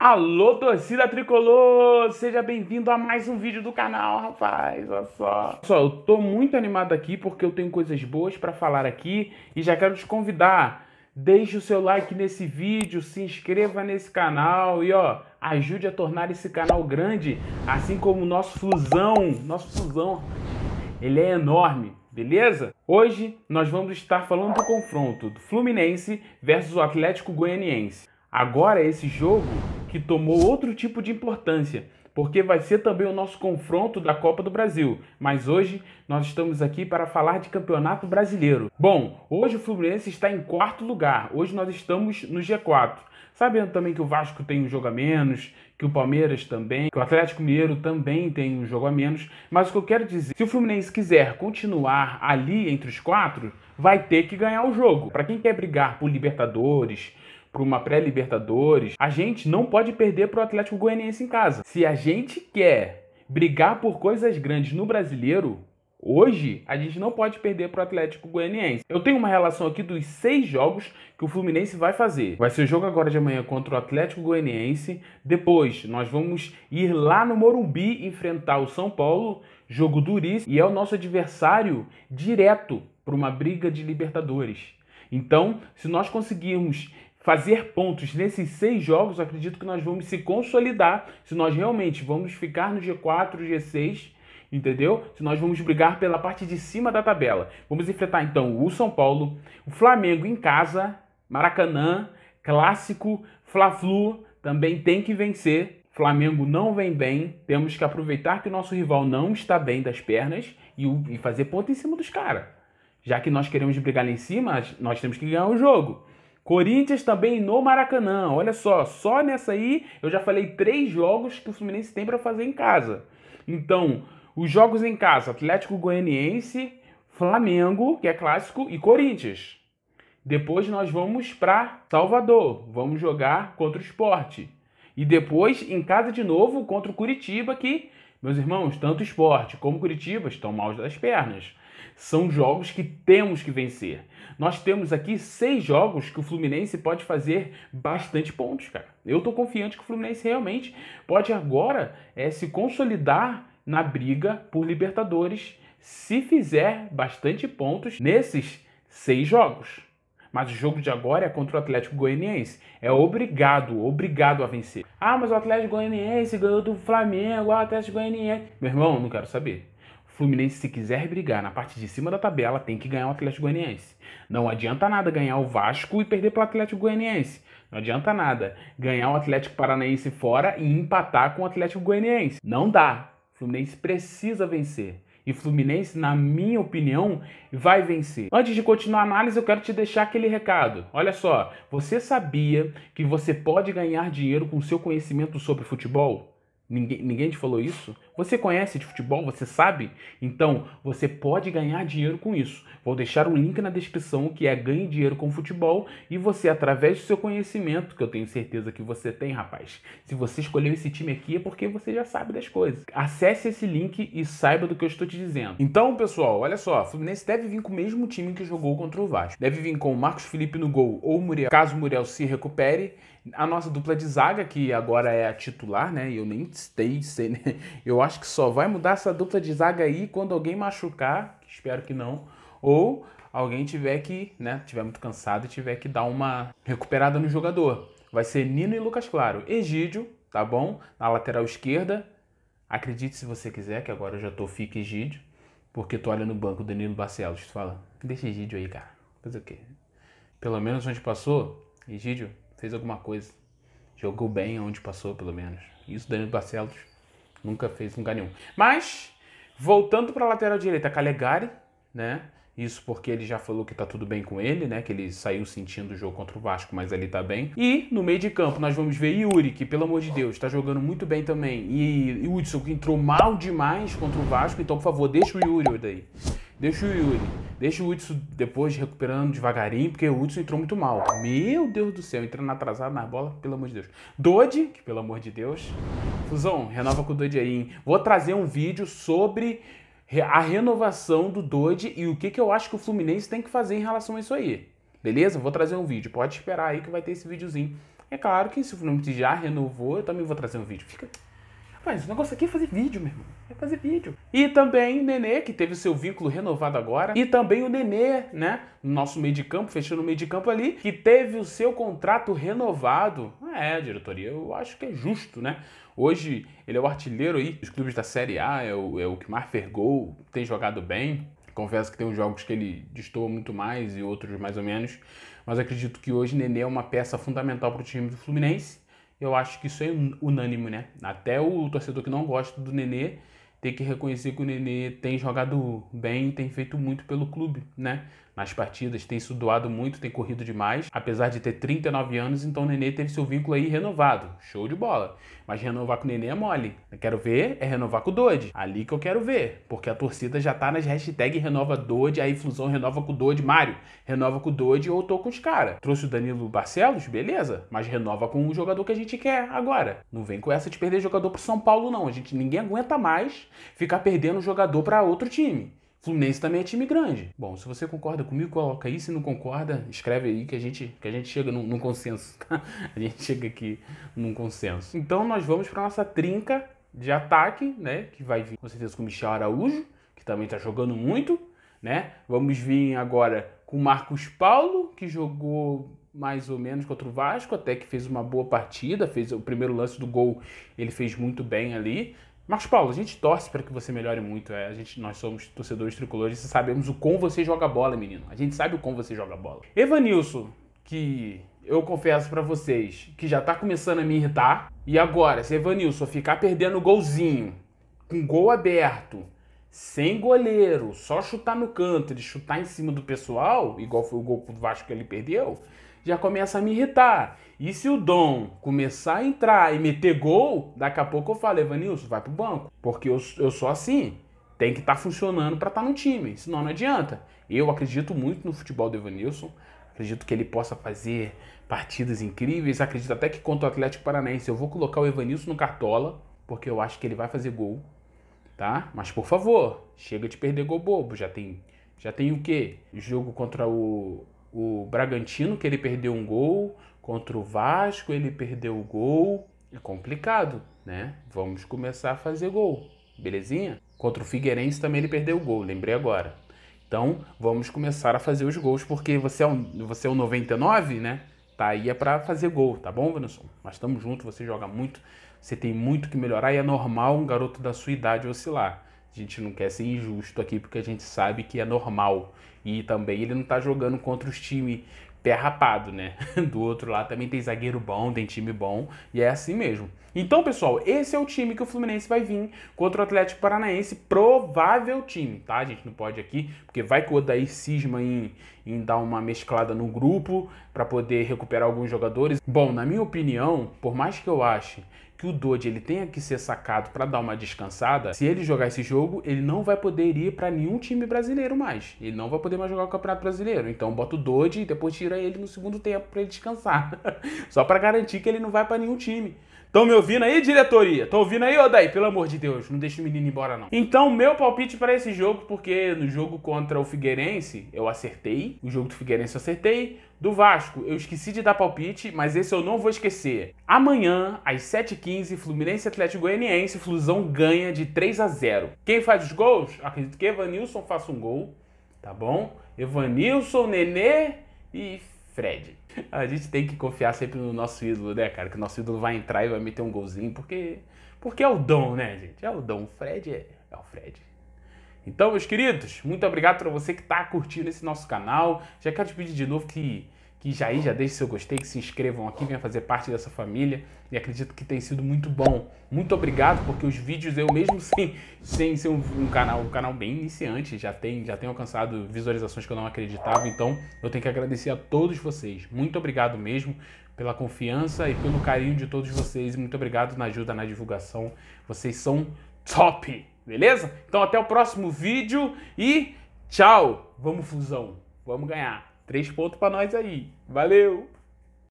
Alô, torcida tricolor! Seja bem-vindo a mais um vídeo do canal, rapaz! Olha só! Só, eu tô muito animado aqui porque eu tenho coisas boas para falar aqui e já quero te convidar. Deixe o seu like nesse vídeo, se inscreva nesse canal e ó, ajude a tornar esse canal grande, assim como o nosso fusão, nosso fusão, ele é enorme beleza? Hoje nós vamos estar falando do confronto do Fluminense versus o Atlético Goianiense. Agora esse jogo que tomou outro tipo de importância, porque vai ser também o nosso confronto da Copa do Brasil. Mas hoje nós estamos aqui para falar de Campeonato Brasileiro. Bom, hoje o Fluminense está em quarto lugar. Hoje nós estamos no G4. Sabendo também que o Vasco tem um jogo a menos, que o Palmeiras também, que o Atlético Mineiro também tem um jogo a menos. Mas o que eu quero dizer, se o Fluminense quiser continuar ali entre os quatro, vai ter que ganhar o jogo. Para quem quer brigar por Libertadores, para uma pré-Libertadores, a gente não pode perder para o Atlético Goianiense em casa. Se a gente quer brigar por coisas grandes no brasileiro, Hoje, a gente não pode perder para o Atlético Goianiense. Eu tenho uma relação aqui dos seis jogos que o Fluminense vai fazer. Vai ser o jogo agora de amanhã contra o Atlético Goianiense. Depois, nós vamos ir lá no Morumbi enfrentar o São Paulo. Jogo duríssimo. E é o nosso adversário direto para uma briga de Libertadores. Então, se nós conseguirmos fazer pontos nesses seis jogos, acredito que nós vamos se consolidar se nós realmente vamos ficar no G4, G6 entendeu? Se nós vamos brigar pela parte de cima da tabela. Vamos enfrentar então o São Paulo, o Flamengo em casa, Maracanã, clássico, Fla-Flu também tem que vencer. Flamengo não vem bem, temos que aproveitar que o nosso rival não está bem das pernas e, e fazer ponto em cima dos caras. Já que nós queremos brigar lá em cima, nós temos que ganhar o jogo. Corinthians também no Maracanã. Olha só, só nessa aí eu já falei três jogos que o Fluminense tem para fazer em casa. Então, os jogos em casa: Atlético Goianiense, Flamengo, que é clássico, e Corinthians. Depois nós vamos para Salvador, vamos jogar contra o esporte. E depois em casa de novo contra o Curitiba, que, meus irmãos, tanto o esporte como o Curitiba estão maus das pernas. São jogos que temos que vencer. Nós temos aqui seis jogos que o Fluminense pode fazer bastante pontos, cara. Eu tô confiante que o Fluminense realmente pode agora é, se consolidar na briga por Libertadores se fizer bastante pontos nesses seis jogos. Mas o jogo de agora é contra o Atlético Goianiense. É obrigado, obrigado a vencer. Ah, mas o Atlético Goianiense ganhou do Flamengo, o Atlético Goianiense. Meu irmão, não quero saber. Fluminense, se quiser brigar na parte de cima da tabela, tem que ganhar o Atlético Goianiense. Não adianta nada ganhar o Vasco e perder para o Atlético Goianiense. Não adianta nada ganhar o Atlético Paranaense fora e empatar com o Atlético Goianiense. Não dá. Fluminense precisa vencer. E Fluminense, na minha opinião, vai vencer. Antes de continuar a análise, eu quero te deixar aquele recado. Olha só, você sabia que você pode ganhar dinheiro com seu conhecimento sobre futebol? Ninguém, ninguém te falou isso? Você conhece de futebol? Você sabe? Então, você pode ganhar dinheiro com isso. Vou deixar um link na descrição que é Ganhe Dinheiro com Futebol e você, através do seu conhecimento, que eu tenho certeza que você tem, rapaz, se você escolheu esse time aqui é porque você já sabe das coisas. Acesse esse link e saiba do que eu estou te dizendo. Então, pessoal, olha só, o Fluminense deve vir com o mesmo time que jogou contra o Vasco. Deve vir com o Marcos Felipe no gol ou o Muriel, caso o Muriel se recupere. A nossa dupla de zaga, que agora é a titular, né? Eu nem né? Eu acho que só vai mudar essa dupla de zaga aí quando alguém machucar, espero que não, ou alguém tiver que, né, tiver muito cansado e tiver que dar uma recuperada no jogador. Vai ser Nino e Lucas Claro. Egídio, tá bom? Na lateral esquerda. Acredite se você quiser, que agora eu já tô fica Egídio, porque tu olha no banco Danilo Barcelos, tu fala, deixa Egídio aí, cara. Fazer o quê? Pelo menos onde passou, Egídio fez alguma coisa. Jogou bem onde passou, pelo menos. Isso Danilo Barcelos nunca fez em lugar nenhum. Mas, voltando para a lateral direita, Calegari, né? Isso porque ele já falou que tá tudo bem com ele, né? Que ele saiu sentindo o jogo contra o Vasco, mas ele tá bem. E no meio de campo nós vamos ver Yuri, que pelo amor de Deus, tá jogando muito bem também. E, e Hudson, que entrou mal demais contra o Vasco. Então, por favor, deixa o Yuri daí. Deixa o Yuri. Deixa o Hudson depois recuperando devagarinho, porque o Hudson entrou muito mal. Meu Deus do céu, entrando atrasado na bola, pelo amor de Deus. Doide, que pelo amor de Deus. Fusão, renova com o Dodi aí, hein? Vou trazer um vídeo sobre a renovação do Doide e o que, que eu acho que o Fluminense tem que fazer em relação a isso aí. Beleza? Vou trazer um vídeo. Pode esperar aí que vai ter esse videozinho. É claro que se o Fluminense já renovou, eu também vou trazer um vídeo. Fica Rapaz, o negócio aqui é fazer vídeo, meu irmão. É fazer vídeo. E também o Nenê, que teve seu vínculo renovado agora. E também o Nenê, né? Nosso meio de campo, fechando o meio de campo ali, que teve o seu contrato renovado. É, diretoria, eu acho que é justo, né? Hoje ele é o artilheiro aí dos clubes da Série A, é o, é o que mais fergou, tem jogado bem. Confesso que tem uns jogos que ele destoa muito mais e outros mais ou menos. Mas acredito que hoje Nenê é uma peça fundamental para o time do Fluminense. Eu acho que isso é unânime, né? Até o torcedor que não gosta do Nenê tem que reconhecer que o Nenê tem jogado bem, tem feito muito pelo clube, né? nas partidas, tem se doado muito, tem corrido demais. Apesar de ter 39 anos, então o Nenê teve seu vínculo aí renovado. Show de bola. Mas renovar com o Nenê é mole. Eu quero ver é renovar com o Dodge. Ali que eu quero ver, porque a torcida já tá nas hashtags renova Dodge, aí Flusão renova com o Dodge, Mário, renova com o Dodge ou tô com os caras. Trouxe o Danilo Barcelos, beleza, mas renova com o jogador que a gente quer agora. Não vem com essa de perder jogador pro São Paulo não, a gente ninguém aguenta mais ficar perdendo jogador para outro time. Fluminense também é time grande. Bom, se você concorda comigo, coloca aí. Se não concorda, escreve aí que a gente, que a gente chega num, num consenso. Tá? A gente chega aqui num consenso. Então nós vamos para nossa trinca de ataque, né? Que vai vir com certeza com o Michel Araújo, que também está jogando muito, né? Vamos vir agora com o Marcos Paulo, que jogou mais ou menos contra o Vasco, até que fez uma boa partida, fez o primeiro lance do gol, ele fez muito bem ali, Marcos Paulo, a gente torce para que você melhore muito. É, a gente, nós somos torcedores tricolores e sabemos o como você joga bola, menino. A gente sabe o como você joga bola. Evanilson, que eu confesso para vocês que já tá começando a me irritar. E agora, se Evanilson ficar perdendo golzinho, com gol aberto, sem goleiro, só chutar no canto, ele chutar em cima do pessoal, igual foi o gol do Vasco que ele perdeu, já começa a me irritar. E se o Dom começar a entrar e meter gol, daqui a pouco eu falo, Evanilson, vai pro banco. Porque eu, eu sou assim. Tem que estar tá funcionando para estar tá no time, senão não adianta. Eu acredito muito no futebol do Evanilson. Acredito que ele possa fazer partidas incríveis. Acredito até que contra o Atlético Paranaense eu vou colocar o Evanilson no cartola, porque eu acho que ele vai fazer gol, tá? Mas por favor, chega de perder gol bobo. Já tem, já tem o quê? jogo contra o o Bragantino, que ele perdeu um gol, contra o Vasco, ele perdeu o gol. É complicado, né? Vamos começar a fazer gol, belezinha? Contra o Figueirense também ele perdeu o gol, lembrei agora. Então, vamos começar a fazer os gols, porque você é um, você é um 99, né? Tá aí é para fazer gol, tá bom, Bruno? Mas estamos junto, você joga muito, você tem muito que melhorar e é normal um garoto da sua idade oscilar. A gente não quer ser injusto aqui, porque a gente sabe que é normal. E também ele não tá jogando contra os times derrapado, né? Do outro lado também tem zagueiro bom, tem time bom e é assim mesmo. Então, pessoal, esse é o time que o Fluminense vai vir contra o Atlético Paranaense, provável time, tá? A gente não pode aqui, porque vai que o Odair cisma em, em dar uma mesclada no grupo para poder recuperar alguns jogadores. Bom, na minha opinião, por mais que eu ache que o Dodge ele tenha que ser sacado para dar uma descansada, se ele jogar esse jogo, ele não vai poder ir para nenhum time brasileiro mais. Ele não vai poder mais jogar o Campeonato Brasileiro. Então bota o Dodge e depois tira ele no segundo tempo para ele descansar. Só para garantir que ele não vai para nenhum time. Estão me ouvindo aí, diretoria? Estão ouvindo aí, Odaí? Pelo amor de Deus, não deixa o menino embora, não. Então, meu palpite para esse jogo, porque no jogo contra o Figueirense, eu acertei. O jogo do Figueirense eu acertei. Do Vasco, eu esqueci de dar palpite, mas esse eu não vou esquecer. Amanhã, às 7h15, Fluminense Atlético Goianiense, Flusão ganha de 3 a 0 Quem faz os gols? Acredito que Evanilson faça um gol, tá bom? Evanilson, Nenê e Fred. A gente tem que confiar sempre no nosso ídolo, né, cara? Que o nosso ídolo vai entrar e vai meter um golzinho, porque, porque é o dom, né, gente? É o dom. O Fred é, é o Fred. Então, meus queridos, muito obrigado para você que está curtindo esse nosso canal. Já quero te pedir de novo que que já aí já deixe seu gostei, que se inscrevam aqui, venham fazer parte dessa família e acredito que tem sido muito bom. Muito obrigado, porque os vídeos eu mesmo sem, sem ser um, um, canal, um canal bem iniciante, já tem, já tem alcançado visualizações que eu não acreditava, então eu tenho que agradecer a todos vocês. Muito obrigado mesmo pela confiança e pelo carinho de todos vocês. Muito obrigado na ajuda na divulgação. Vocês são top, beleza? Então até o próximo vídeo e tchau. Vamos fusão. Vamos ganhar. Três pontos para nós aí. Valeu!